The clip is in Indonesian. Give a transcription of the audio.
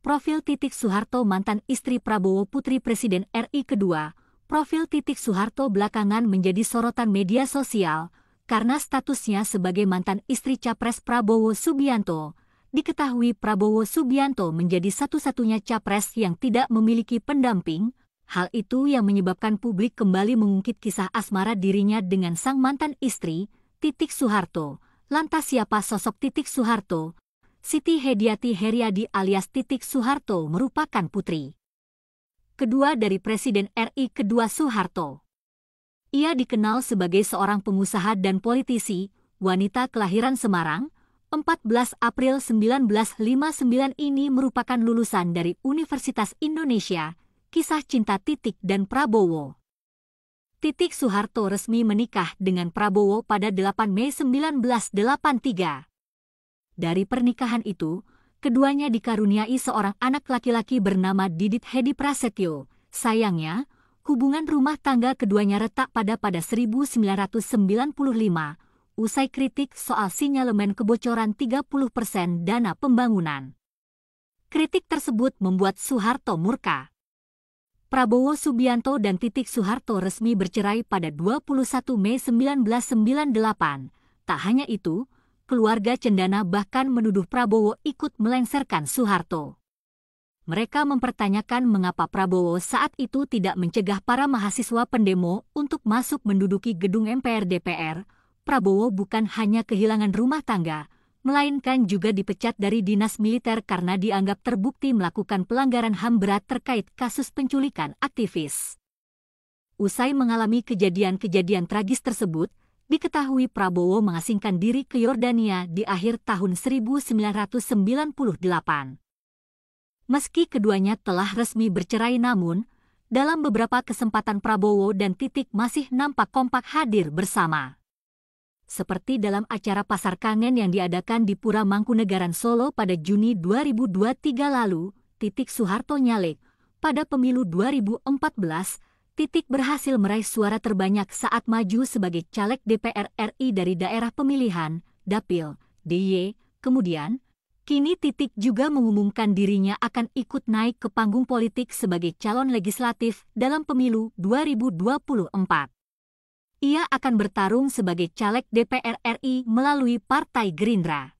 Profil titik Soeharto mantan istri Prabowo Putri Presiden RI kedua, profil titik Soeharto belakangan menjadi sorotan media sosial karena statusnya sebagai mantan istri Capres Prabowo Subianto. Diketahui Prabowo Subianto menjadi satu-satunya Capres yang tidak memiliki pendamping, hal itu yang menyebabkan publik kembali mengungkit kisah asmara dirinya dengan sang mantan istri, titik Soeharto. Lantas siapa sosok titik Soeharto? Siti Hediati Heriadi alias Titik Soeharto merupakan putri kedua dari Presiden RI kedua Soeharto. Ia dikenal sebagai seorang pengusaha dan politisi, wanita kelahiran Semarang, 14 April 1959 ini merupakan lulusan dari Universitas Indonesia, kisah cinta Titik dan Prabowo. Titik Soeharto resmi menikah dengan Prabowo pada 8 Mei 1983 dari pernikahan itu, keduanya dikaruniai seorang anak laki-laki bernama Didit Hedi Prasetyo. Sayangnya, hubungan rumah tangga keduanya retak pada pada 1995, usai kritik soal sinyalemen kebocoran 30% dana pembangunan. Kritik tersebut membuat Soeharto murka. Prabowo Subianto dan Titik Soeharto resmi bercerai pada 21 Mei 1998. Tak hanya itu, keluarga Cendana bahkan menuduh Prabowo ikut melengsarkan Soeharto. Mereka mempertanyakan mengapa Prabowo saat itu tidak mencegah para mahasiswa pendemo untuk masuk menduduki gedung MPR DPR. Prabowo bukan hanya kehilangan rumah tangga, melainkan juga dipecat dari dinas militer karena dianggap terbukti melakukan pelanggaran HAM berat terkait kasus penculikan aktivis. Usai mengalami kejadian-kejadian tragis tersebut, diketahui Prabowo mengasingkan diri ke Yordania di akhir tahun 1998. Meski keduanya telah resmi bercerai namun, dalam beberapa kesempatan Prabowo dan Titik masih nampak kompak hadir bersama. Seperti dalam acara Pasar Kangen yang diadakan di Pura Mangkunegaran Solo pada Juni 2023 lalu, Titik Soeharto nyalek pada pemilu 2014, Titik berhasil meraih suara terbanyak saat maju sebagai caleg DPR RI dari daerah pemilihan, Dapil, DY. Kemudian, kini Titik juga mengumumkan dirinya akan ikut naik ke panggung politik sebagai calon legislatif dalam pemilu 2024. Ia akan bertarung sebagai caleg DPR RI melalui Partai Gerindra.